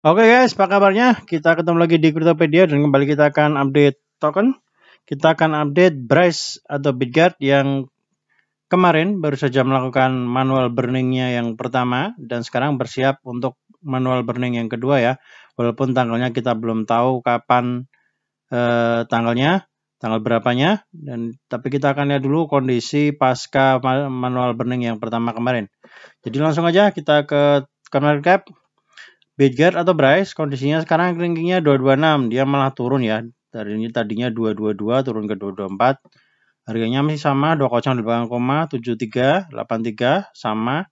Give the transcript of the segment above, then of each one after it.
Oke okay guys, apa kabarnya? Kita ketemu lagi di Cryptopedia dan kembali kita akan update token. Kita akan update Bryce atau Bitguard yang kemarin baru saja melakukan manual burningnya yang pertama dan sekarang bersiap untuk manual burning yang kedua ya. Walaupun tanggalnya kita belum tahu kapan eh, tanggalnya, tanggal berapanya. Dan tapi kita akan lihat dulu kondisi pasca manual burning yang pertama kemarin. Jadi langsung aja kita ke cap. Bedgard atau Bryce kondisinya sekarang rankingnya 226. Dia malah turun ya. Dari ini tadinya 222 turun ke 224. Harganya masih sama 208,73, sama.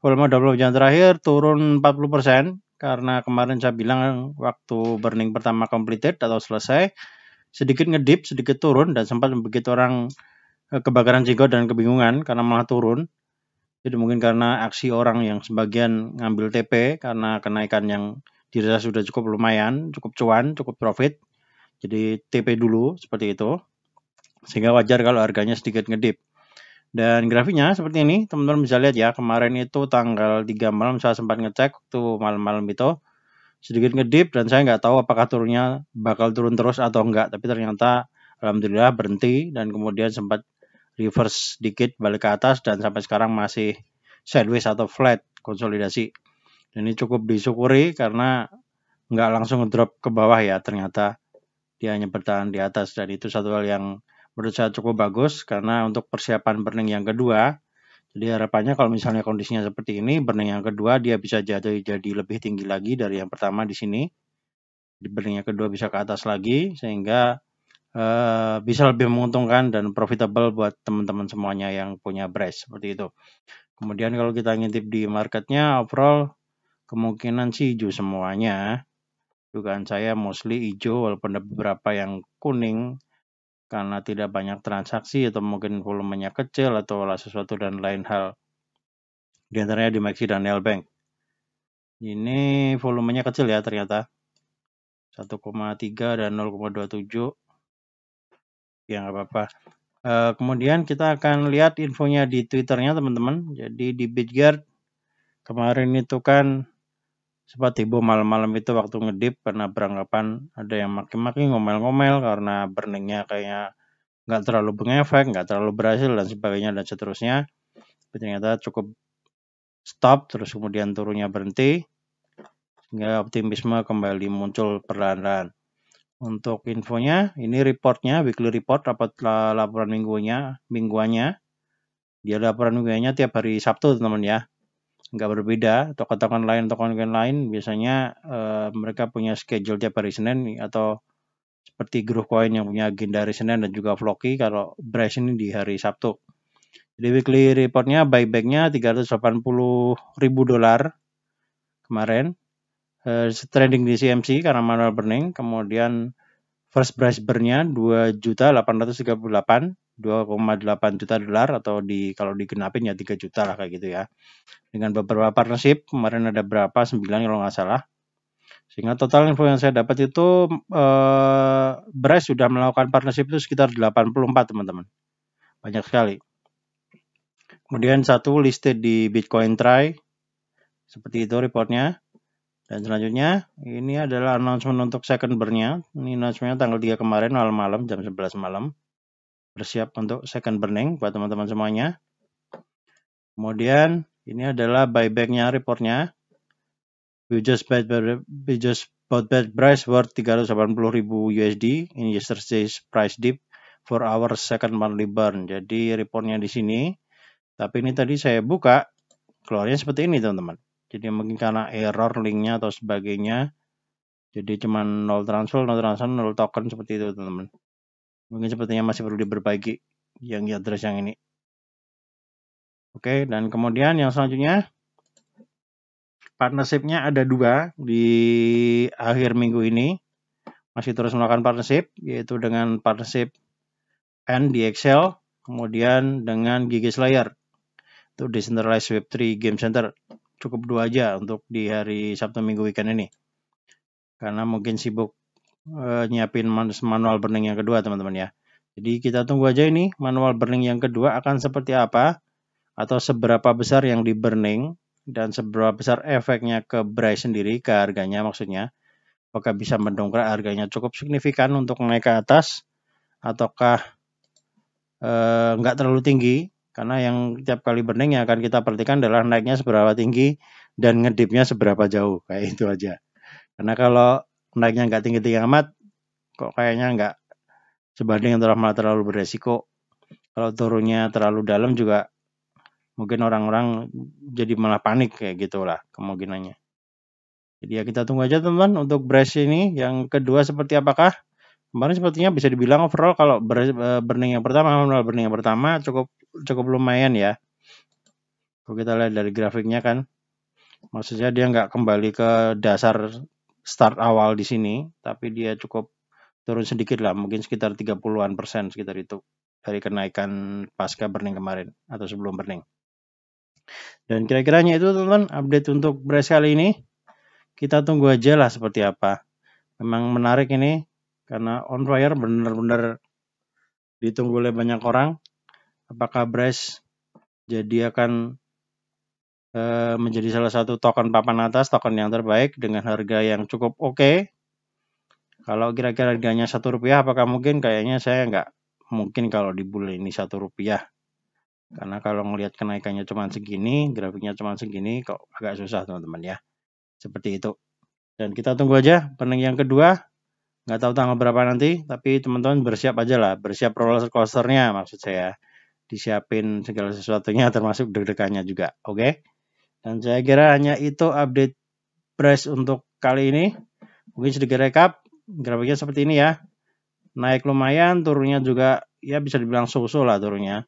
Volume double jam terakhir turun 40% karena kemarin saya bilang waktu burning pertama completed atau selesai sedikit ngedip, sedikit turun dan sempat begitu orang eh, kebakaran jenggot dan kebingungan karena malah turun. Jadi mungkin karena aksi orang yang sebagian ngambil TP karena kenaikan yang dirasa sudah cukup lumayan, cukup cuan, cukup profit. Jadi TP dulu seperti itu. Sehingga wajar kalau harganya sedikit ngedip. Dan grafiknya seperti ini, teman-teman bisa lihat ya, kemarin itu tanggal 3 malam saya sempat ngecek waktu malam-malam itu sedikit ngedip dan saya nggak tahu apakah turunnya bakal turun terus atau enggak, tapi ternyata alhamdulillah berhenti dan kemudian sempat reverse dikit balik ke atas dan sampai sekarang masih sideways atau flat konsolidasi. ini cukup disyukuri karena nggak langsung drop ke bawah ya ternyata dia hanya bertahan di atas dan itu satu hal yang menurut saya cukup bagus karena untuk persiapan burning yang kedua jadi harapannya kalau misalnya kondisinya seperti ini, burning yang kedua dia bisa jatuh jadi lebih tinggi lagi dari yang pertama di sini. Di burning yang kedua bisa ke atas lagi, sehingga Eh, bisa lebih menguntungkan dan profitable buat teman-teman semuanya yang punya brace seperti itu. Kemudian kalau kita ngintip di marketnya overall kemungkinan sih hijau semuanya. Dugaan saya mostly hijau walaupun ada beberapa yang kuning karena tidak banyak transaksi atau mungkin volumenya kecil atau lah sesuatu dan lain hal. Di antaranya di Maxi dan Nail Bank. Ini volumenya kecil ya ternyata. 1,3 dan 0,27 ya nggak apa-apa. Uh, kemudian kita akan lihat infonya di Twitternya teman-teman. Jadi di Bitguard kemarin itu kan sempat ibu malam-malam itu waktu ngedip karena beranggapan ada yang makin-makin ngomel-ngomel karena burningnya kayaknya nggak terlalu berefek, nggak terlalu berhasil dan sebagainya dan seterusnya. Tapi ternyata cukup stop terus kemudian turunnya berhenti sehingga optimisme kembali muncul perlahan-lahan untuk infonya. Ini reportnya, weekly report, rapat laporan mingguannya, mingguannya. Dia laporan mingguannya tiap hari Sabtu, teman-teman ya. Nggak berbeda, tokoh-tokoh lain, tokoh token lain biasanya uh, mereka punya schedule tiap hari Senin atau seperti grup Coin yang punya agenda hari Senin dan juga Floki kalau brush ini di hari Sabtu. Jadi weekly reportnya buybacknya 380 ribu dolar kemarin uh, trading di CMC karena manual burning, kemudian first price burnnya 2.838, juta 2,8 juta dolar atau di kalau digenapin ya 3 juta lah kayak gitu ya. Dengan beberapa partnership kemarin ada berapa 9 kalau nggak salah. Sehingga total info yang saya dapat itu eh, Bryce sudah melakukan partnership itu sekitar 84 teman-teman. Banyak sekali. Kemudian satu listed di Bitcoin Try. Seperti itu reportnya. Dan selanjutnya ini adalah announcement untuk second burn-nya. Ini announcement tanggal 3 kemarin malam-malam jam 11 malam. Bersiap untuk second burning buat teman-teman semuanya. Kemudian ini adalah buyback-nya reportnya. We just, bought, we just bought bad price worth 380.000 USD Ini yesterday's price dip for our second monthly burn. Jadi report-nya di sini. Tapi ini tadi saya buka, keluarnya seperti ini teman-teman jadi mungkin karena error linknya atau sebagainya jadi cuman nol transfer nol transfer nol token seperti itu teman-teman mungkin sepertinya masih perlu diperbaiki yang address yang ini oke dan kemudian yang selanjutnya partnershipnya ada dua di akhir minggu ini masih terus melakukan partnership yaitu dengan partnership N di Excel kemudian dengan Gigi Slayer itu Decentralized Web3 Game Center cukup dua aja untuk di hari Sabtu Minggu weekend ini. Karena mungkin sibuk uh, nyiapin manual burning yang kedua teman-teman ya. Jadi kita tunggu aja ini manual burning yang kedua akan seperti apa atau seberapa besar yang di burning dan seberapa besar efeknya ke Bryce sendiri ke harganya maksudnya. Apakah bisa mendongkrak harganya cukup signifikan untuk naik ke atas ataukah eh, nggak e, terlalu tinggi karena yang tiap kali burning yang akan kita perhatikan adalah naiknya seberapa tinggi dan ngedipnya seberapa jauh. Kayak itu aja. Karena kalau naiknya nggak tinggi-tinggi amat, kok kayaknya nggak sebanding antara malah terlalu beresiko. Kalau turunnya terlalu dalam juga mungkin orang-orang jadi malah panik kayak gitulah kemungkinannya. Jadi ya kita tunggu aja teman-teman untuk brush ini yang kedua seperti apakah? Kemarin sepertinya bisa dibilang overall kalau burning eh, yang pertama, manual burning yang pertama cukup cukup lumayan ya. Kalau kita lihat dari grafiknya kan, maksudnya dia nggak kembali ke dasar start awal di sini, tapi dia cukup turun sedikit lah, mungkin sekitar 30-an persen sekitar itu dari kenaikan pasca burning kemarin atau sebelum burning. Dan kira-kiranya itu teman-teman update untuk brace kali ini. Kita tunggu aja lah seperti apa. Memang menarik ini karena on fire benar-benar ditunggu oleh banyak orang apakah Bryce jadi akan uh, menjadi salah satu token papan atas, token yang terbaik dengan harga yang cukup oke. Okay. Kalau kira-kira harganya satu rupiah, apakah mungkin? Kayaknya saya nggak mungkin kalau di bulan ini satu rupiah. Karena kalau melihat kenaikannya cuma segini, grafiknya cuma segini, kok agak susah teman-teman ya. Seperti itu. Dan kita tunggu aja pening yang kedua. Nggak tahu tanggal berapa nanti, tapi teman-teman bersiap aja lah. Bersiap roller coaster-nya maksud saya disiapin segala sesuatunya termasuk deg-degannya juga oke okay? dan saya kira hanya itu update press untuk kali ini mungkin sedikit rekap grafiknya seperti ini ya naik lumayan turunnya juga ya bisa dibilang susu so lah turunnya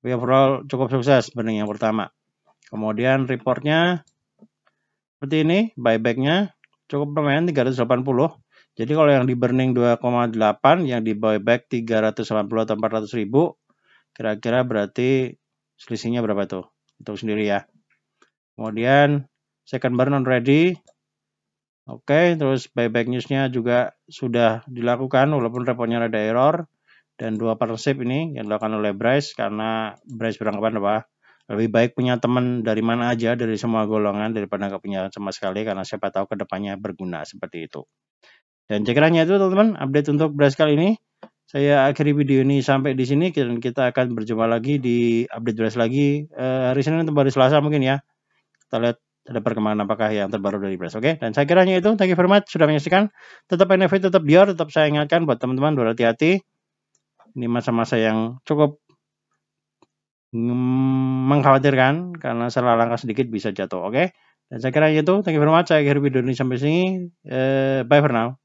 tapi overall cukup sukses bening yang pertama kemudian reportnya seperti ini buybacknya cukup lumayan 380 jadi kalau yang di burning 2,8 yang di buyback 380 atau 400 ribu Kira-kira berarti selisihnya berapa tuh? untuk sendiri ya. Kemudian second burn on ready. Oke, okay, terus buyback newsnya juga sudah dilakukan walaupun reportnya ada error. Dan dua partnership ini yang dilakukan oleh Bryce karena Bryce beranggapan apa? Lebih baik punya teman dari mana aja, dari semua golongan, daripada nggak punya sama sekali karena siapa tahu kedepannya berguna seperti itu. Dan cekirannya itu teman-teman update untuk Bryce kali ini. Saya akhiri video ini sampai di sini dan kita akan berjumpa lagi di update beres lagi uh, hari Senin atau hari Selasa mungkin ya. Kita lihat ada perkembangan apakah yang terbaru dari Brace. Oke, okay? dan saya kiranya itu. Thank you very much sudah menyaksikan. Tetap NFV, tetap biar, tetap saya ingatkan buat teman-teman berhati-hati. Ini masa-masa yang cukup mengkhawatirkan karena salah langkah sedikit bisa jatuh. Oke, okay? dan saya kiranya itu. Thank you very much. Saya akhiri video ini sampai sini. Uh, bye for now.